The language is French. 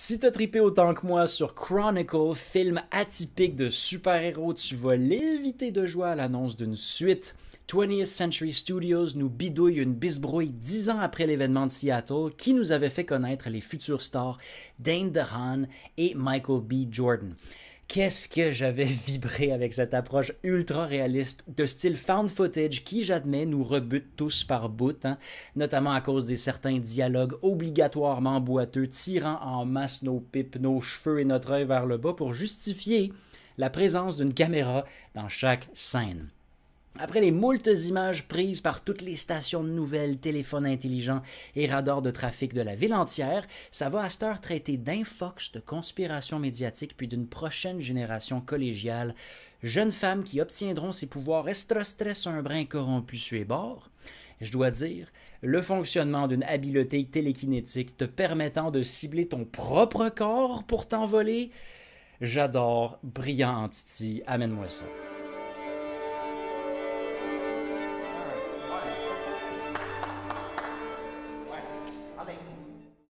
Si t'as trippé autant que moi sur Chronicle, film atypique de super-héros, tu vas l'éviter de joie à l'annonce d'une suite. 20th Century Studios nous bidouille une bisbrouille dix ans après l'événement de Seattle qui nous avait fait connaître les futurs stars Dane DeHaan et Michael B. Jordan qu'est-ce que j'avais vibré avec cette approche ultra réaliste de style found footage qui, j'admets, nous rebute tous par bout, hein. notamment à cause des certains dialogues obligatoirement boiteux, tirant en masse nos pipes, nos cheveux et notre œil vers le bas pour justifier la présence d'une caméra dans chaque scène. Après les moultes images prises par toutes les stations de nouvelles, téléphones intelligents et radars de trafic de la ville entière, ça va à cette heure traiter d'infox, de conspiration médiatique, puis d'une prochaine génération collégiale, jeunes femmes qui obtiendront ces pouvoirs sur un brin corrompu sur Je dois dire, le fonctionnement d'une habileté télékinétique te permettant de cibler ton propre corps pour t'envoler, j'adore, brillant entity, amène-moi ça.